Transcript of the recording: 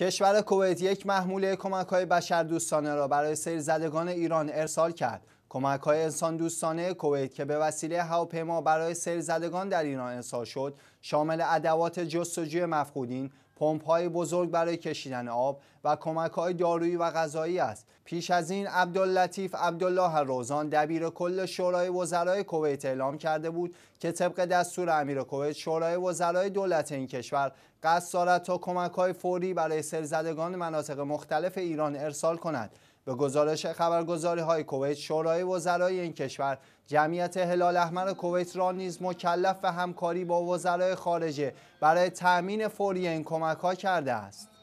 کشور کویت یک محموله کمک های بشر دوستانه را برای سیر زدگان ایران ارسال کرد. کمک های انسان دوستانه کویت که به وسیله هواپیما برای سیر زدگان در ایران ارسال شد شامل ادوات جستجوی مفقودین پمپ های بزرگ برای کشیدن آب و کمک های دارویی و غذایی است پیش از این عبداللطیف عبدالله روزان دبیر کل شورای وزرای کویت اعلام کرده بود که طبق دستور امیر کویت شورای وزرای دولت این کشور قصد دارد تا کمک های فوری برای سرزدگان مناطق مختلف ایران ارسال کند به گزارش خبرگزاری های کویت شورای وزرای این کشور جمعیت هلال احمر کویت را نیز مکلف به همکاری با وزرای خارجه برای تأمین فوری این کمک ها کرده است